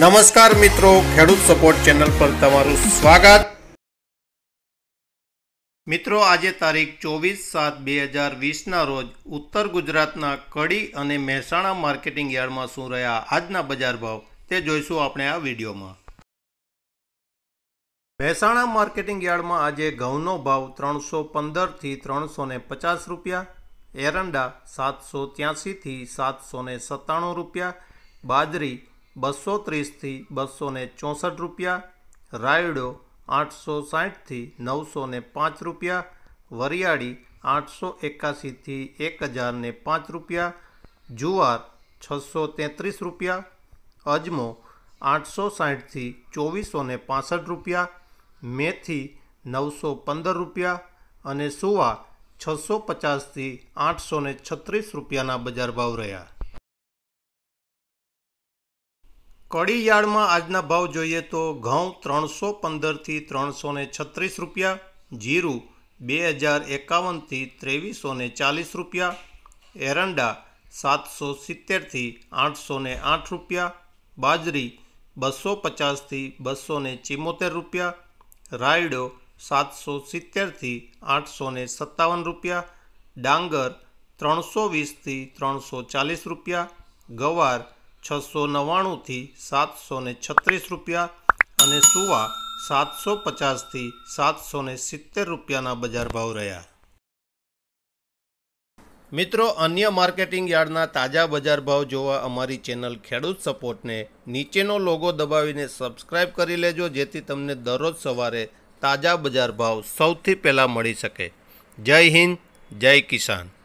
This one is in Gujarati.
નમસ્કાર મિત્રો ખેડૂત સપોર્ટ ચેનલ પર તમારું સ્વાગત મિત્રો આજે તારીખ ચોવીસ સાત બે હજાર વીસના રોજ ઉત્તર ગુજરાતના કડી અને મહેસાણા માર્કેટિંગ યાર્ડમાં શું રહ્યા આજના બજાર ભાવ તે જોઈશું આપણે આ વિડીયોમાં મહેસાણા માર્કેટિંગ યાર્ડમાં આજે ઘઉંનો ભાવ ત્રણસો પંદરથી ત્રણસો ને પચાસ રૂપિયા એરંડા સાતસો ત્યાંસીથી સાતસો સત્તાણું રૂપિયા બાજરી બસો ત્રીસથી બસો ને ચોસઠ રૂપિયા રાયડો આઠસો સાઠથી નવસો ને પાંચ રૂપિયા વરિયાળી આઠસો એકાસીથી એક હજાર ને પાંચ રૂપિયા જુવાર છસો તેત્રીસ રૂપિયા અજમો આઠસો સાઠથી ચોવીસો ને પાસઠ રૂપિયા મેથી નવસો પંદર રૂપિયા અને સુવા છસો પચાસથી આઠસો છત્રીસ રૂપિયાના બજાર ભાવ રહ્યા કડીયાળમાં આજના ભાવ જોઈએ તો ઘઉં ત્રણસો પંદરથી ત્રણસો છત્રીસ રૂપિયા જીરું બે હજાર એકાવનથી ત્રેવીસો ચાલીસ રૂપિયા એરંડા સાતસો સિત્તેરથી આઠસો આઠ રૂપિયા બાજરી બસો પચાસથી બસો ને ચિમોતેર રૂપિયા રાયડો સાતસો સિત્તેરથી આઠસો સત્તાવન રૂપિયા ડાંગર ત્રણસો વીસથી ત્રણસો ચાલીસ રૂપિયા ગવાર છસો નવ્વાણુંથી સાતસો છત્રીસ રૂપિયા અને સુવા સાતસો પચાસથી સાતસો સિત્તેર રૂપિયાના બજાર ભાવ રહ્યા મિત્રો અન્ય માર્કેટિંગ યાર્ડના તાજા બજાર ભાવ જોવા અમારી ચેનલ ખેડૂત સપોર્ટને નીચેનો લોગો દબાવીને સબસ્ક્રાઇબ કરી લેજો જેથી તમને દરરોજ સવારે તાજા બજાર ભાવ સૌથી પહેલાં મળી શકે જય હિન્દ જય કિસાન